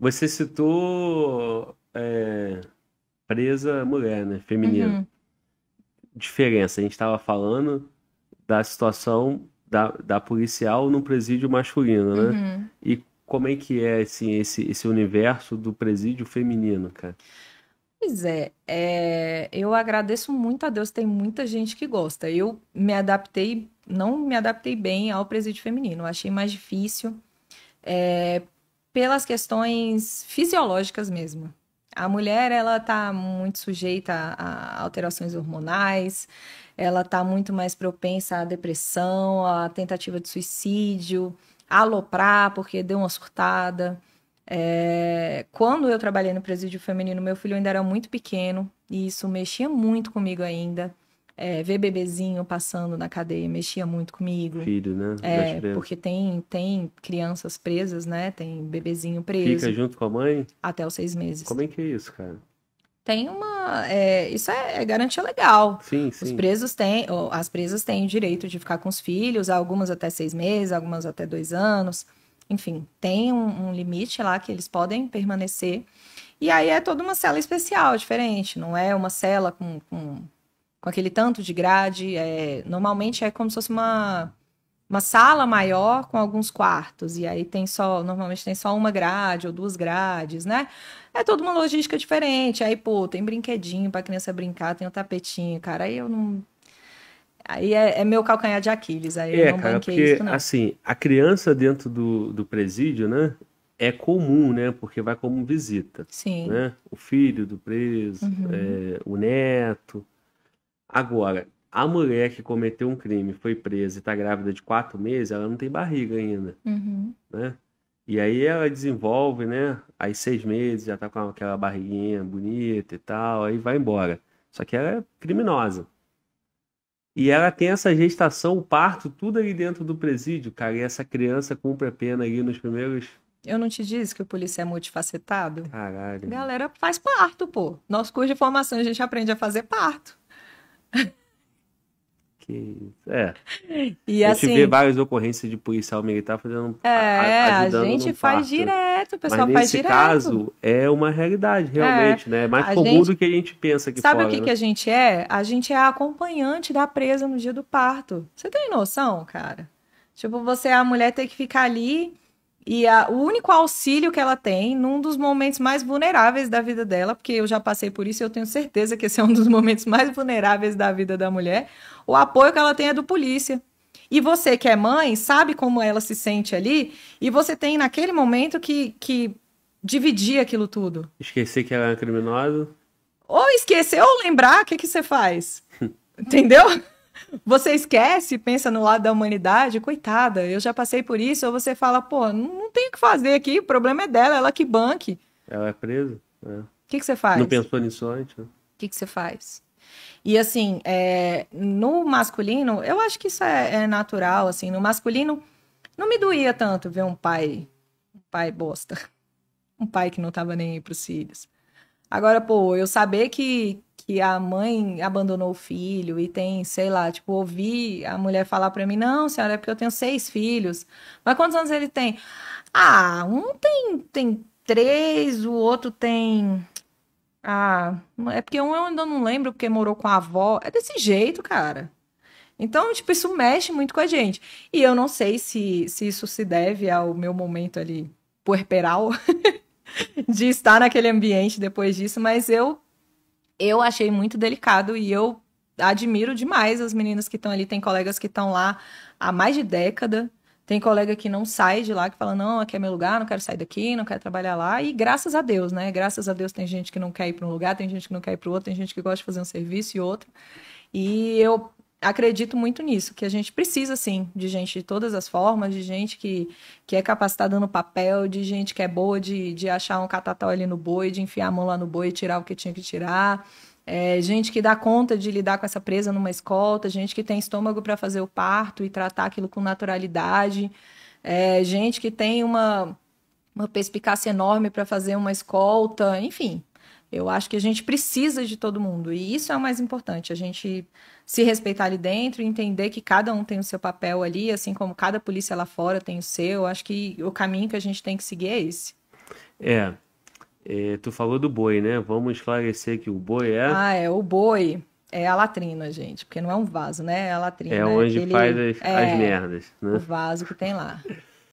Você citou é, presa mulher, né? Feminina. Uhum. Diferença, a gente estava falando da situação da, da policial no presídio masculino, né? Uhum. E como é que é assim, esse, esse universo do presídio feminino, cara? Pois é, é, eu agradeço muito a Deus, tem muita gente que gosta. Eu me adaptei, não me adaptei bem ao presídio feminino, achei mais difícil. É, pelas questões fisiológicas mesmo. A mulher ela está muito sujeita a alterações hormonais, ela está muito mais propensa à depressão, à tentativa de suicídio, a aloprar porque deu uma surtada. É... Quando eu trabalhei no presídio feminino, meu filho ainda era muito pequeno e isso mexia muito comigo ainda. É, ver bebezinho passando na cadeia mexia muito comigo. Filho, né? É, porque tem, tem crianças presas, né? Tem bebezinho preso. Fica junto com a mãe? Até os seis meses. Como é que é isso, cara? Tem uma. É, isso é, é garantia legal. Sim, sim. Os presos têm, as presas têm o direito de ficar com os filhos, algumas até seis meses, algumas até dois anos. Enfim, tem um, um limite lá que eles podem permanecer. E aí é toda uma cela especial, diferente. Não é uma cela com, com com aquele tanto de grade. É, normalmente é como se fosse uma, uma sala maior com alguns quartos. E aí tem só, normalmente tem só uma grade ou duas grades, né? É toda uma logística diferente. Aí, pô, tem brinquedinho pra criança brincar, tem o um tapetinho, cara. Aí eu não. Aí é, é meu calcanhar de Aquiles, aí é, eu não cara, banquei porque, isso, não. Assim, a criança dentro do, do presídio, né? é comum, né? Porque vai como visita. Sim. Né? O filho do preso, uhum. é, o neto. Agora, a mulher que cometeu um crime, foi presa e está grávida de quatro meses, ela não tem barriga ainda, uhum. né? E aí ela desenvolve, né? Aí seis meses já está com aquela barriguinha bonita e tal, aí vai embora. Só que ela é criminosa. E ela tem essa gestação, o parto, tudo ali dentro do presídio, cara. E essa criança cumpre a pena ali nos primeiros eu não te disse que o polícia é multifacetado? Caralho. Galera, faz parto, pô. Nosso curso de formação a gente aprende a fazer parto. Que é. E a assim, gente vê assim- várias ocorrências de policial militar fazendo. É, a, a gente faz direto, o pessoal Mas faz direto. Nesse caso, é uma realidade, é, realmente, é. né? É mais a comum gente... do que a gente pensa que Sabe fora, o que, né? que a gente é? A gente é a acompanhante da presa no dia do parto. Você tem noção, cara? Tipo, você, é a mulher, tem que ficar ali e a, o único auxílio que ela tem num dos momentos mais vulneráveis da vida dela, porque eu já passei por isso e eu tenho certeza que esse é um dos momentos mais vulneráveis da vida da mulher, o apoio que ela tem é do polícia. E você que é mãe, sabe como ela se sente ali, e você tem naquele momento que, que dividir aquilo tudo. Esquecer que ela é criminosa. Ou esquecer ou lembrar, o que, que você faz? Entendeu? Você esquece, pensa no lado da humanidade, coitada, eu já passei por isso, ou você fala, pô, não tem o que fazer aqui, o problema é dela, ela que banque. Ela é presa. É. O é. que, que você faz? Não pensou nisso antes. Né? O que, que você faz? E assim, é, no masculino, eu acho que isso é, é, natural, assim, no masculino não me doía tanto ver um pai, um pai bosta, um pai que não tava nem aí pros filhos. Agora, pô, eu saber que, que a mãe abandonou o filho e tem, sei lá, tipo, ouvi a mulher falar para mim: não, senhora, é porque eu tenho seis filhos. Mas quantos anos ele tem? Ah, um tem, tem três, o outro tem. Ah, é porque um eu ainda não lembro porque morou com a avó. É desse jeito, cara. Então, tipo, isso mexe muito com a gente. E eu não sei se, se isso se deve ao meu momento ali puerperal de estar naquele ambiente depois disso, mas eu eu achei muito delicado e eu admiro demais as meninas que estão ali. Tem colegas que estão lá há mais de década. Tem colega que não sai de lá, que fala, não, aqui é meu lugar, não quero sair daqui, não quero trabalhar lá. E graças a Deus, né? Graças a Deus tem gente que não quer ir para um lugar, tem gente que não quer ir para o outro, tem gente que gosta de fazer um serviço e outro. E eu acredito muito nisso, que a gente precisa, sim, de gente de todas as formas, de gente que, que é capacitada no papel, de gente que é boa de, de achar um catatal ali no boi, de enfiar a mão lá no boi e tirar o que tinha que tirar. É, gente que dá conta de lidar com essa presa numa escolta, gente que tem estômago para fazer o parto e tratar aquilo com naturalidade, é, gente que tem uma, uma perspicácia enorme para fazer uma escolta, enfim, eu acho que a gente precisa de todo mundo e isso é o mais importante, a gente se respeitar ali dentro, entender que cada um tem o seu papel ali, assim como cada polícia lá fora tem o seu. acho que o caminho que a gente tem que seguir é esse. É. é tu falou do boi, né? Vamos esclarecer que o boi é. Ah, é, o boi é a latrina, gente, porque não é um vaso, né? É a latrina. É onde faz as, é, as merdas, né? O vaso que tem lá.